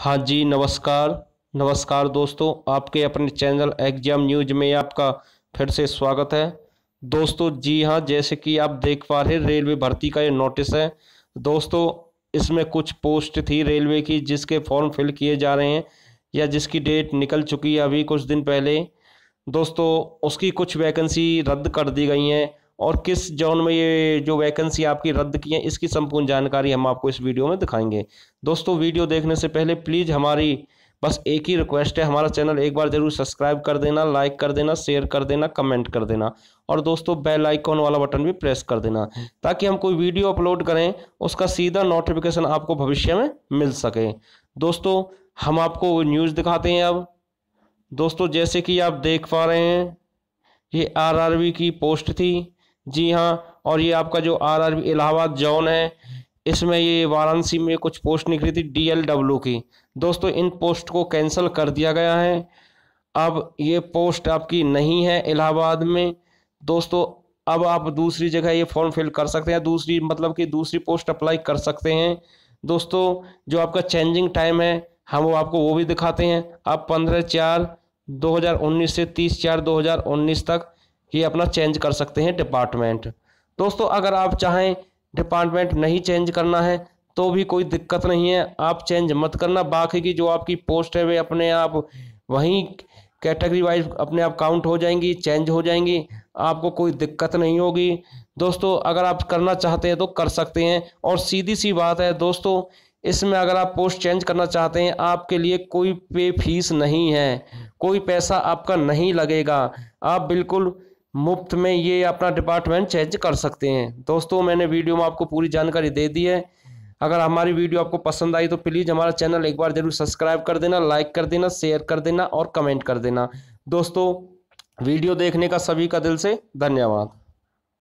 हाँ जी नमस्कार नमस्कार दोस्तों आपके अपने चैनल एग्जाम न्यूज में आपका फिर से स्वागत है दोस्तों जी हाँ जैसे कि आप देख पा रहे रेलवे भर्ती का ये नोटिस है दोस्तों इसमें कुछ पोस्ट थी रेलवे की जिसके फॉर्म फिल किए जा रहे हैं या जिसकी डेट निकल चुकी है अभी कुछ दिन पहले दोस्तों उसकी कुछ वैकेंसी रद्द कर दी गई हैं और किस जोन में ये जो वैकेंसी आपकी रद्द की है इसकी संपूर्ण जानकारी हम आपको इस वीडियो में दिखाएंगे दोस्तों वीडियो देखने से पहले प्लीज़ हमारी बस एक ही रिक्वेस्ट है हमारा चैनल एक बार ज़रूर सब्सक्राइब कर देना लाइक कर देना शेयर कर देना कमेंट कर देना और दोस्तों बेल आइकॉन वाला बटन भी प्रेस कर देना ताकि हम कोई वीडियो अपलोड करें उसका सीधा नोटिफिकेशन आपको भविष्य में मिल सके दोस्तों हम आपको न्यूज़ दिखाते हैं अब दोस्तों जैसे कि आप देख पा रहे हैं ये आर की पोस्ट थी जी हाँ और ये आपका जो आर आर इलाहाबाद जोन है इसमें ये वाराणसी में कुछ पोस्ट निकली थी डब्ल्यू की दोस्तों इन पोस्ट को कैंसिल कर दिया गया है अब ये पोस्ट आपकी नहीं है इलाहाबाद में दोस्तों अब आप दूसरी जगह ये फॉर्म फिल कर सकते हैं दूसरी मतलब कि दूसरी पोस्ट अप्लाई कर सकते हैं दोस्तों जो आपका चेंजिंग टाइम है हम वो आपको वो भी दिखाते हैं आप पंद्रह चार 2019 से 30 चार 2019 तक ही अपना चेंज कर सकते हैं डिपार्टमेंट दोस्तों अगर आप चाहें डिपार्टमेंट नहीं चेंज करना है तो भी कोई दिक्कत नहीं है आप चेंज मत करना बाकी की जो आपकी पोस्ट है वे अपने आप वहीं कैटेगरी वाइज अपने आप काउंट हो जाएंगी चेंज हो जाएंगी आपको कोई दिक्कत नहीं होगी दोस्तों अगर आप करना चाहते हैं तो कर सकते हैं और सीधी सी बात है दोस्तों इसमें अगर आप पोस्ट चेंज करना चाहते हैं आपके लिए कोई पे फीस नहीं है कोई पैसा आपका नहीं लगेगा आप बिल्कुल मुफ्त में ये अपना डिपार्टमेंट चेंज कर सकते हैं दोस्तों मैंने वीडियो में आपको पूरी जानकारी दे दी है अगर हमारी वीडियो आपको पसंद आई तो प्लीज़ हमारा चैनल एक बार ज़रूर सब्सक्राइब कर देना लाइक कर देना शेयर कर देना और कमेंट कर देना दोस्तों वीडियो देखने का सभी का दिल से धन्यवाद